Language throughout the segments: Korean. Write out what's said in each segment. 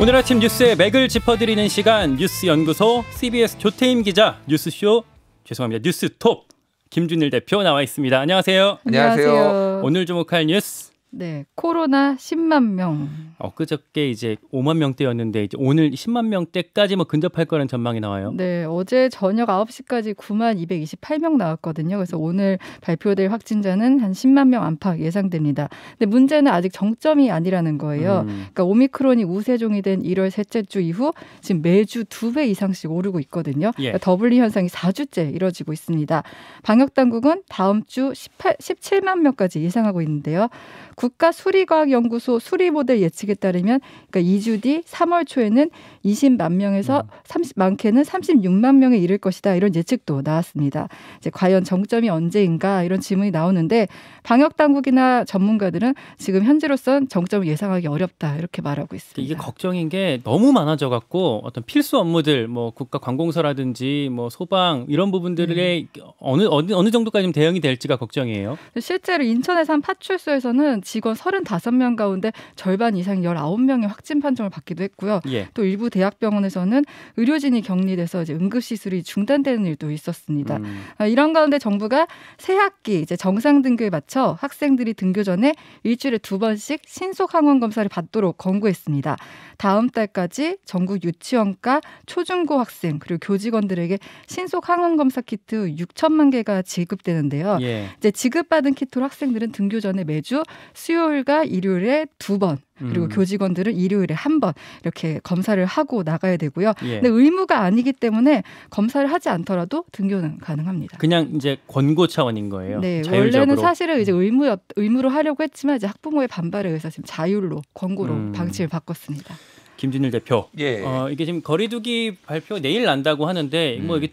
오늘 아침 뉴스의 맥을 짚어드리는 시간 뉴스연구소 CBS 조태임 기자 뉴스쇼 죄송합니다 뉴스톱 김준일 대표 나와 있습니다. 안녕하세요. 안녕하세요. 오늘 주목할 뉴스 네, 코로나 10만 명. 어, 그저께 이제 5만 명대였는데 이제 오늘 10만 명대까지 뭐 근접할 거라는 전망이 나와요. 네, 어제 저녁 9시까지 9만 228명 나왔거든요. 그래서 오늘 발표될 확진자는 한 10만 명 안팎 예상됩니다. 근데 문제는 아직 정점이 아니라는 거예요. 음. 그러니까 오미크론이 우세종이 된 1월 셋째 주 이후 지금 매주 두 배 이상씩 오르고 있거든요. 예. 그러니까 더블리 현상이 4주째 이뤄지고 있습니다. 방역 당국은 다음 주 18, 17만 명까지 예상하고 있는데요. 국가 수리과학연구소 수리모델 예측에 따르면 그러니까 2주 뒤 3월 초에는 20만 명에서 30, 음. 많게는 36만 명에 이를 것이다 이런 예측도 나왔습니다. 이제 과연 정점이 언제인가 이런 질문이 나오는데 방역 당국이나 전문가들은 지금 현재로선 정점을 예상하기 어렵다 이렇게 말하고 있습니다. 이게 걱정인 게 너무 많아져 갖고 어떤 필수 업무들 뭐 국가 관공서라든지 뭐 소방 이런 부분들의 음. 어느 어느 어느 정도까지 대응이 될지가 걱정이에요. 실제로 인천에서 한 파출소에서는 직원 35명 가운데 절반 이상 19명이 확진 판정을 받기도 했고요. 예. 또 일부 대학병원에서는 의료진이 격리돼서 이제 응급시술이 중단되는 일도 있었습니다. 음. 아, 이런 가운데 정부가 새 학기 이제 정상 등교에 맞춰 학생들이 등교 전에 일주일에 두 번씩 신속 항원 검사를 받도록 권고했습니다. 다음 달까지 전국 유치원과 초중고 학생 그리고 교직원들에게 신속 항원 검사 키트 6천만 개가 지급되는데요. 예. 이제 지급받은 키트로 학생들은 등교 전에 매주 수요일과 일요일에 두번 그리고 음. 교직원들은 일요일에 한 번 이렇게 검사를 하고 나가야 되고요. 예. 근데 의무가 아니기 때문에 검사를 하지 않더라도 등교는 가능합니다. 그냥 이제 권고 차원인 거예요. 네, 자율적으로. 원래는 사실은 이제 음. 의무 의무로 하려고 했지만 이제 학부모의 반발에 의해서 지금 자율로 권고로 음. 방침을 바꿨습니다. 김진일 대표. 예. 어, 이게 지금 거리두기 발표 내일 난다고 하는데 뭐 음. 뭐 이게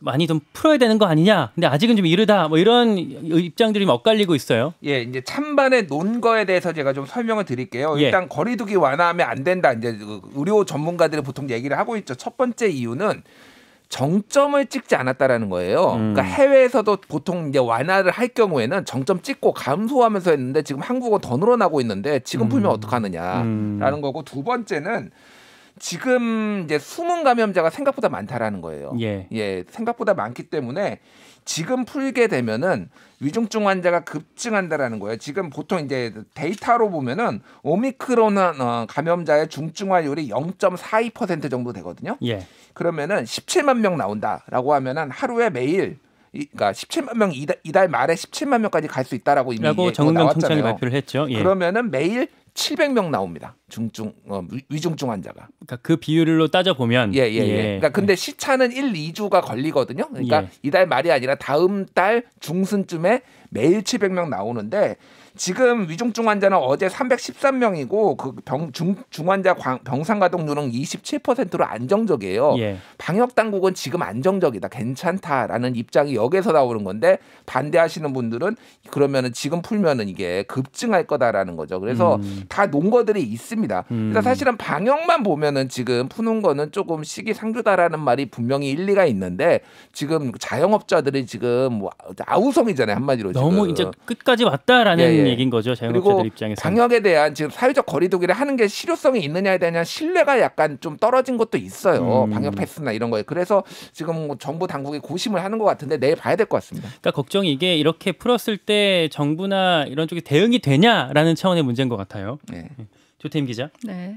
많이 좀 풀어야 되는 거 아니냐. 근데 아직은 좀 이르다. 뭐 이런 입장들이 엇갈리고 있어요. 예, 이제 찬반의 논거에 대해서 제가 좀 설명을 드릴게요. 예. 일단 예. 거리두기 완화하면 안 된다. 이제 그 의료 전문가들이 보통 얘기를 하고 있죠. 첫 번째 이유는 정점을 찍지 않았다라는 거예요. 음. 그러니까 해외에서도 보통 이제 완화를 할 경우에는 정점 찍고 감소하면서 했는데 지금 한국은 더 늘어나고 있는데 지금 풀면 음. 어떡하느냐라는 음. 거고 두 번째는 지금 이제 숨은 감염자가 생각보다 많다라는 거예요. 예. 예, 생각보다 많기 때문에 지금 풀게 되면은 위중증 환자가 급증한다라는 거예요. 지금 보통 이제 데이터로 보면은 오미크론 어, 감염자의 중증화율이 0.42% 정도 되거든요. 예. 그러면은 17만 명 나온다라고 하면은 하루에 매일 이, 그러니까 17만 명 이달, 이달 말에 17만 명까지 갈 수 있다라고 이미 정은경 총장이 발표를 했죠. 예. 그러면은 매일 700명 나옵니다. 중증 어, 위중증 환자가. 그러니까 그 비율로 따져 보면 예, 예, 예. 예. 그러니까 근데 네. 시차는 1, 2주가 걸리거든요. 그러니까 예. 이달 말이 아니라 다음 달 중순쯤에 매일 700명 나오는데 지금 위중증 환자는 어제 313명이고 그병중 중환자 병상 가동률은 27%로 안정적이에요. 예. 방역 당국은 지금 안정적이다, 괜찮다라는 입장이 여기서 나오는 건데 반대하시는 분들은 그러면은 지금 풀면은 이게 급증할 거다라는 거죠. 그래서 음. 다 논거들이 있습니다. 음. 그래서 사실은 방역만 보면은 지금 푸는 거는 조금 시기상조다라는 말이 분명히 일리가 있는데 지금 자영업자들이 지금 뭐 아우성이잖아요 한마디로 지금. 이제 끝까지 왔다라는. 예, 예. 예. 네. 얘긴 거죠. 자영업자들 입장에서. 방역에 대한 지금 사회적 거리두기를 하는 게 실효성이 있느냐에 대한 신뢰가 약간 좀 떨어진 것도 있어요. 음. 방역 패스나 이런 거에. 그래서 지금 뭐 정부 당국이 고심을 하는 것 같은데 내일 봐야 될 것 같습니다. 그러니까 걱정이 이게 이렇게 풀었을 때 정부나 이런 쪽이 대응이 되냐라는 차원의 문제인 것 같아요. 네. 네. 조태임 기자. 네.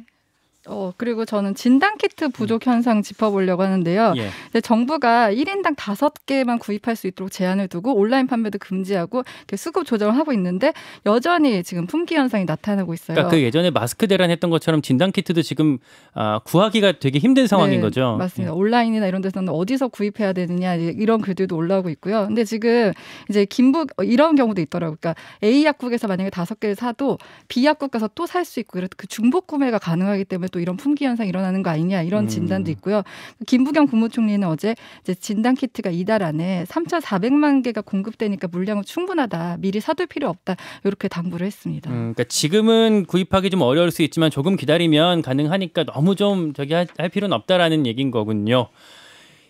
어, 그리고 저는 진단키트 부족 음. 현상 짚어보려고 하는데요. 예. 정부가 1인당 5개만 구입할 수 있도록 제한을 두고 온라인 판매도 금지하고 수급 조정을 하고 있는데 여전히 지금 품귀 현상이 나타나고 있어요. 그러니까 그 예전에 마스크 대란했던 것처럼 진단키트도 지금 아, 구하기가 되게 힘든 상황인 네, 거죠. 맞습니다. 예. 온라인이나 이런 데서는 어디서 구입해야 되느냐 이런 글들도 올라오고 있고요. 근데 지금 이제 김북 어, 이런 경우도 있더라고요. 그러니까 A 약국에서 만약에 5개를 사도 B 약국 가서 또 살 수 있고 그 중복 구매가 가능하기 때문에 또 이런 품귀 현상 일어나는 거 아니냐 이런 음. 진단도 있고요. 김부겸 국무총리는 어제 진단 키트가 이달 안에 3,400만 개가 공급되니까 물량은 충분하다. 미리 사둘 필요 없다. 이렇게 당부를 했습니다. 음, 그러니까 지금은 구입하기 좀 어려울 수 있지만 조금 기다리면 가능하니까 너무 좀 저기 할, 할 필요는 없다라는 얘기인 거군요.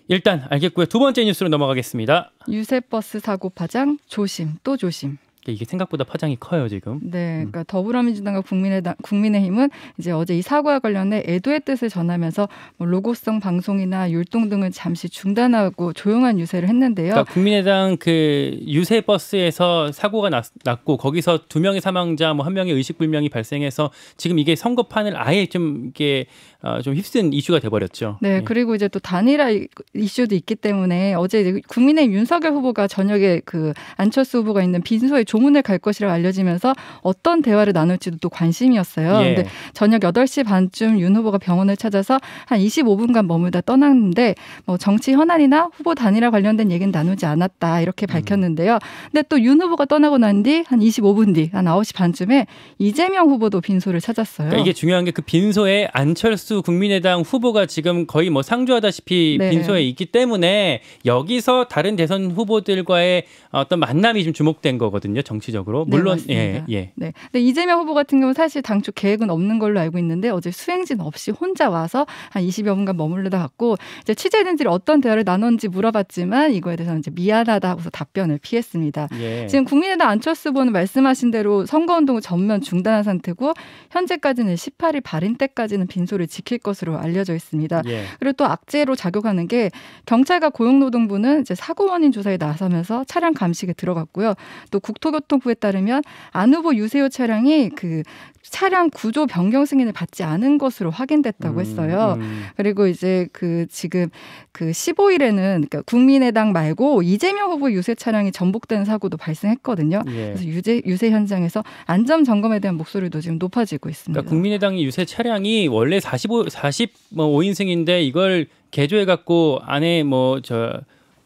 일단 알겠고요. 두 번째 뉴스로 넘어가겠습니다. 유세버스 사고 파장 조심 또 조심. 네, 이게 생각보다 파장이 커요 지금. 네, 음. 그러니까 음. 더불어민주당과 국민의당, 국민의힘은 이제 어제 이사과와 관련해 애도의 뜻을 전하면서 뭐 로고성 방송이나 율동 등을 잠시 중단하고 조용한 유세를 했는데요. 그러니까 국민의당 그 유세 버스에서 사고가 났, 고 거기서 두 명의 사망자, 뭐 한 명의 의식불명이 발생해서 지금 이게 선거판을 아예 좀 이게 어, 좀 휩쓴 이슈가 돼버렸죠. 네, 예. 그리고 이제 또 단일화 이슈도 있기 때문에 어제 국민의 윤석열 후보가 저녁에 그 안철수 후보가 있는 빈소에 조문을 갈 것이라고 알려지면서 어떤 대화를 나눌지도 또 관심이었어요. 예. 근데 저녁 8시 반쯤 윤 후보가 병원을 찾아서 한 25분간 머물다 떠났는데 뭐 정치 현안이나 후보 단일화 관련된 얘기는 나누지 않았다 이렇게 음. 밝혔는데요. 근데 또 윤 후보가 떠나고 난 뒤 한 25분 뒤 한 9시 반쯤에 이재명 후보도 빈소를 찾았어요. 그러니까 이게 중요한 게 그 빈소에 안철수 안철수 국민의당 후보가 지금 거의 뭐 상주하다시피 네. 빈소에 있기 때문에 여기서 다른 대선 후보들과의 어떤 만남이 좀 주목된 거거든요. 정치적으로. 네, 물론 네, 예, 예. 네. 근데 이재명 후보 같은 경우는 사실 당초 계획은 없는 걸로 알고 있는데 어제 수행진 없이 혼자 와서 한 20여 분간 머물러다 갔고 이제 취재진들이 어떤 대화를 나눴는지 물어봤지만 이거에 대해서는 이제 미안하다 하고서 답변을 피했습니다. 예. 지금 국민의당 안철수 후보는 말씀하신 대로 선거 운동을 전면 중단한 상태고 현재까지는 18일 발인 때까지는 빈소를 지 지킬 것으로 알려져 있습니다. 예. 그리고 또 악재로 작용하는 게 경찰과 고용노동부는 이제 사고 원인 조사에 나서면서 차량 감식에 들어갔고요. 또 국토교통부에 따르면 안 후보 유세호 차량이 그 차량 구조 변경 승인을 받지 않은 것으로 확인됐다고 음, 했어요. 음, 음. 그리고 이제 그 지금 그 15일에는 그러니까 국민의당 말고 이재명 후보 유세 차량이 전복된 사고도 발생했거든요. 예. 그래서 유세 유세 현장에서 안전 점검에 대한 목소리도 지금 높아지고 있습니다. 그러니까 국민의당이 유세 차량이 원래 45 뭐 45인승인데 뭐 이걸 개조해 갖고 안에 뭐 저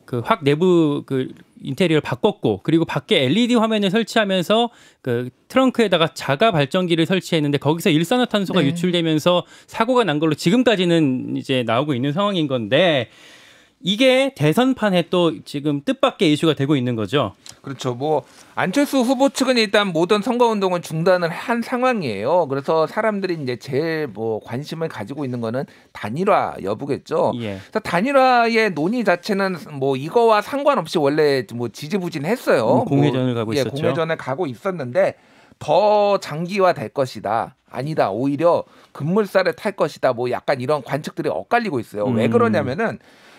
그 확 내부 그 인테리어를 바꿨고 그리고 밖에 LED 화면을 설치하면서 그 트렁크에다가 자가 발전기를 설치했는데 거기서 일산화탄소가 네. 유출되면서 사고가 난 걸로 지금까지는 이제 나오고 있는 상황인 건데 이게 대선판에 또 지금 뜻밖의 이슈가 되고 있는 거죠. 그렇죠. 뭐 안철수 후보 측은 일단 모든 선거 운동은 중단을 한 상황이에요. 그래서 사람들이 이제 제일 뭐 관심을 가지고 있는 거는 단일화 여부겠죠. 예. 그래서 단일화의 논의 자체는 뭐 이거와 상관없이 원래 뭐 지지부진했어요. 음, 뭐 공회전을 뭐, 가고 예, 있었죠. 공회전을 가고 있었는데 더 장기화될 것이다. 아니다. 오히려 급물살을 탈 것이다. 뭐 약간 이런 관측들이 엇갈리고 있어요. 음. 왜 그러냐면은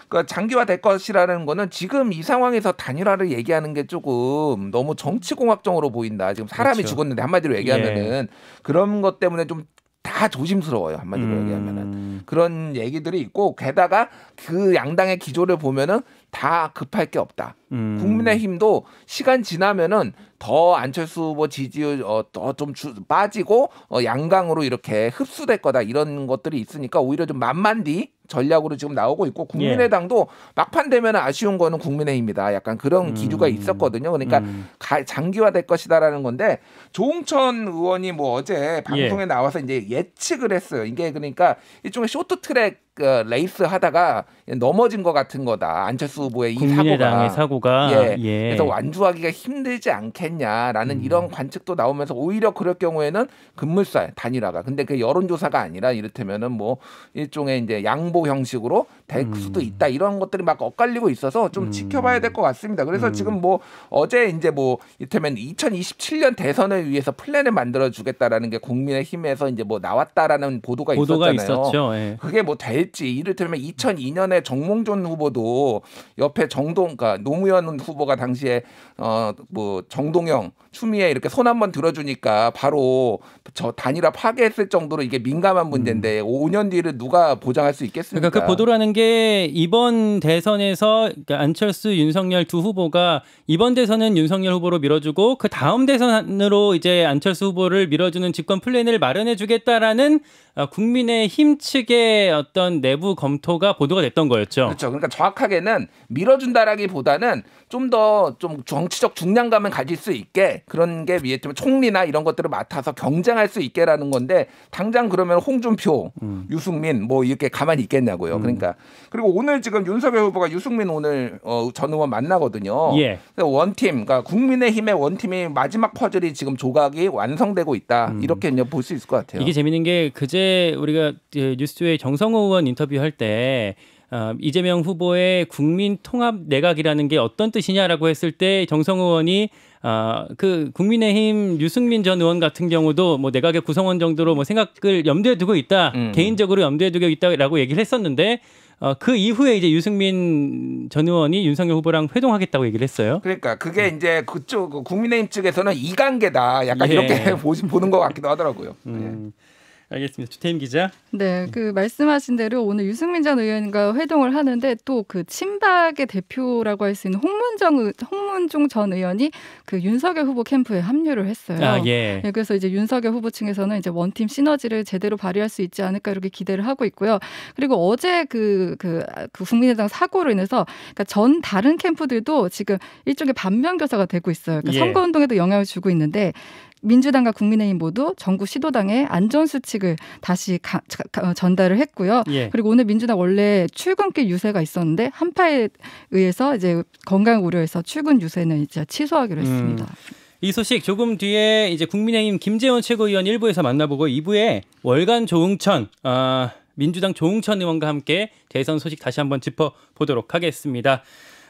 그러니까 장기화될 것이라는 거는 지금 이 상황에서 단일화를 얘기하는 게 조금 너무 정치공학적으로 보인다. 지금 사람이 그렇죠. 죽었는데 한마디로 얘기하면은 예. 그런 것 때문에 좀 다 조심스러워요 한마디로 음... 얘기하면은 그런 얘기들이 있고 게다가 그 양당의 기조를 보면은 다 급할 게 없다. 음... 국민의힘도 시간 지나면은 더 안철수 후보 지지율 어, 더 좀 빠지고 어, 양강으로 이렇게 흡수될 거다 이런 것들이 있으니까 오히려 좀 만만디 전략으로 지금 나오고 있고 국민의당도 예. 막판 되면 아쉬운 거는 국민의힘이다. 약간 그런 음. 기류가 있었거든요. 그러니까 음. 가, 장기화될 것이다라는 건데 조홍천 의원이 뭐 어제 예. 방송에 예. 나와서 이제 예측을 했어요. 이게 그러니까 일종의 쇼트트랙 그 레이스 하다가 넘어진 것 같은 거다. 안철수 후보의 이 사고가. 사고가. 예. 아, 예. 그래서 완주하기가 힘들지 않겠냐라는 음. 이런 관측도 나오면서 오히려 그럴 경우에는 급물살 단일화가. 근데 그 여론조사가 아니라 이를테면은 뭐 일종의 이제 양보 형식으로 될 음. 수도 있다 이런 것들이 막 엇갈리고 있어서 좀 음. 지켜봐야 될 것 같습니다. 그래서 음. 지금 뭐 어제 이제 뭐 이를테면 2027년 대선을 위해서 플랜을 만들어 주겠다라는 게 국민의힘에서 이제 뭐 나왔다라는 보도가, 보도가 있었잖아요. 있었죠. 예. 그게 뭐될 했지. 이를테면 2002년에 정몽준 후보도 옆에 정동, 그러니까 노무현 후보가 당시에 어뭐 정동영, 추미애 이렇게 손 한번 들어주니까 바로 저 단일화 파괴했을 정도로 이게 민감한 음. 문제인데 음. 5년 뒤를 누가 보장할 수 있겠습니까? 그러니까 그 보도라는 게 이번 대선에서 그러니까 안철수, 윤석열 두 후보가 이번 대선은 윤석열 후보로 밀어주고 그 다음 대선으로 이제 안철수 후보를 밀어주는 집권 플랜을 마련해주겠다라는 어, 국민의 힘 측의 어떤 내부 검토가 보도가 됐던 거였죠. 그렇죠. 그러니까 정확하게는 밀어준다라기보다는 좀 더좀 좀 정치적 중량감을 가질 수 있게 그런 게 위에 좀 총리나 이런 것들을 맡아서 경쟁할 수 있게라는 건데 당장 그러면 홍준표, 음. 유승민 뭐 이렇게 가만히 있겠냐고요. 음. 그러니까 그리고 오늘 지금 윤석열 후보가 유승민 오늘 어, 전 의원 만나거든요. 예. 원팀, 그러니까 국민의힘의 원팀이 마지막 퍼즐이 지금 조각이 완성되고 있다. 음. 이렇게 볼 수 있을 것 같아요. 이게 재밌는 게 그제 우리가 예, 뉴스에 정성호 의원 인터뷰할 때 어, 이재명 후보의 국민 통합 내각이라는 게 어떤 뜻이냐라고 했을 때 정성 의원이 어, 그 국민의힘 유승민 전 의원 같은 경우도 뭐 내각의 구성원 정도로 뭐 생각을 염두에 두고 있다 음. 개인적으로 염두에 두고 있다라고 얘기를 했었는데 어, 그 이후에 이제 유승민 전 의원이 윤석열 후보랑 회동하겠다고 얘기를 했어요. 그러니까 그게 음. 이제 그쪽 그 국민의힘 측에서는 이관계다 약간 예. 이렇게 보는 것 같기도 하더라고요. 음. 예. 알겠습니다. 주태임 기자. 네, 그 말씀하신 대로 오늘 유승민 전 의원과 회동을 하는데 또 그 친박의 대표라고 할 수 있는 홍문정 홍문종 전 의원이 그 윤석열 후보 캠프에 합류를 했어요. 아, 예. 네, 그래서 이제 윤석열 후보 층에서는 이제 원팀 시너지를 제대로 발휘할 수 있지 않을까 이렇게 기대를 하고 있고요. 그리고 어제 그, 그, 그 국민의당 사고로 인해서 그니까전 다른 캠프들도 지금 일종의 반면교사가 되고 있어요. 그니까 예. 선거운동에도 영향을 주고 있는데 민주당과 국민의힘 모두 정부 시도당의 안전 수칙을 다시 가, 가, 어, 전달을 했고요. 예. 그리고 오늘 민주당 원래 출근길 유세가 있었는데 한파에 의해서 이제 건강 우려해서 출근 유세는 이제 취소하기로 음. 했습니다. 음. 이 소식 조금 뒤에 이제 국민의힘 김재원 최고위원 1부에서 만나보고 2부에 월간 조응천 아, 민주당 조응천 의원과 함께 대선 소식 다시 한번 짚어보도록 하겠습니다.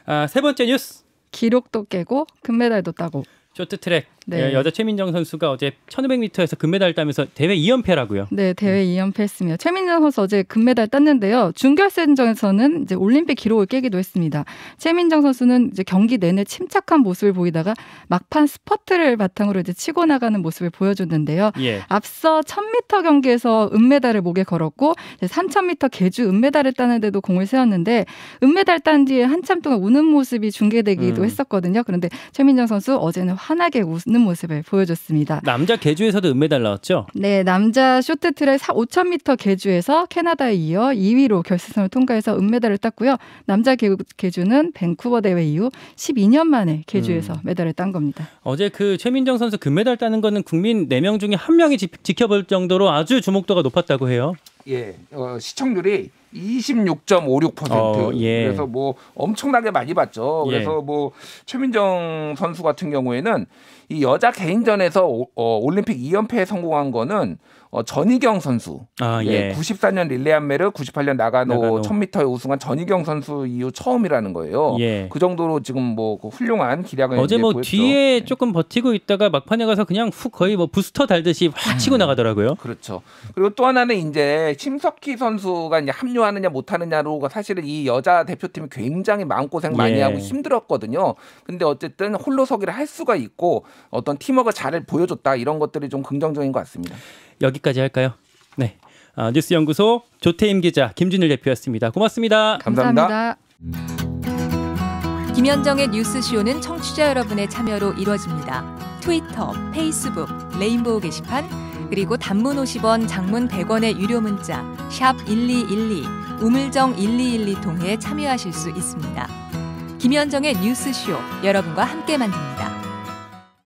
아, 세 번째 뉴스. 기록도 깨고 금메달도 따고 쇼트트랙 네. 예, 여자 최민정 선수가 어제 1500m에서 금메달 따면서 대회 2연패라고요. 네, 대회 2연패했습니다. 음. 최민정 선수 어제 금메달 땄는데요. 준결승전에서는 이제 올림픽 기록을 깨기도 했습니다. 최민정 선수는 이제 경기 내내 침착한 모습을 보이다가 막판 스퍼트를 바탕으로 이제 치고 나가는 모습을 보여줬는데요. 예. 앞서 1000m 경기에서 은메달을 목에 걸었고 3000m 개주 은메달을 따는데도 공을 세웠는데 은메달 딴 뒤에 한참 동안 우는 모습이 중계되기도 음. 했었거든요. 그런데 최민정 선수 어제는 환하게 웃는 모습을 보여줬습니다. 남자 개주에서도 은메달 나왔죠? 네, 남자 쇼트트랙 5,000m 개주에서 캐나다에 이어 2위로 결승선을 통과해서 은메달을 땄고요. 남자 개, 개주는 밴쿠버 대회 이후 12년 만에 개주에서 음. 메달을 딴 겁니다. 어제 그 최민정 선수 금메달 따는 거는 국민 4명 중에 1명이 지, 지켜볼 정도로 아주 주목도가 높았다고 해요. 예, 어, 시청률이 26.56%. 어, 예. 그래서 뭐 엄청나게 많이 봤죠. 예. 그래서 뭐 최민정 선수 같은 경우에는 이 여자 개인전에서 오, 어, 올림픽 2연패에 성공한 거는 어, 전희경 선수. 아, 예. 예. 94년 릴레이암메르, 98년 나가노, 나가노. 1 0 0 0 m 의 우승한 전희경 선수 이후 처음이라는 거예요. 예. 그 정도로 지금 뭐 그 훌륭한 기량을 어제 뭐 보였죠. 뒤에 예. 조금 버티고 있다가 막판에 가서 그냥 훅 거의 뭐 부스터 달듯이 확 음. 치고 음. 나가더라고요. 그렇죠. 그리고 또 하나는 이제 심석희 선수가 이제 합류하느냐 못하느냐로 사실은 이 여자 대표팀이 굉장히 마음고생 많이 예. 하고 힘들었거든요. 근데 어쨌든 홀로서기를 할 수가 있고 어떤 팀워크 잘 보여줬다 이런 것들이 좀 긍정적인 것 같습니다. 여기까지 할까요? 네. 아, 뉴스연구소 조태임 기자 김준일 대표였습니다. 고맙습니다. 감사합니다. 감사합니다. 김현정의 뉴스쇼는 청취자 여러분의 참여로 이루어집니다. 트위터, 페이스북, 레인보우 게시판, 그리고 단문 50원, 장문 100원의 유료 문자 샵 1212, 우물정 1212 통해 참여하실 수 있습니다. 김현정의 뉴스쇼 여러분과 함께 만듭니다.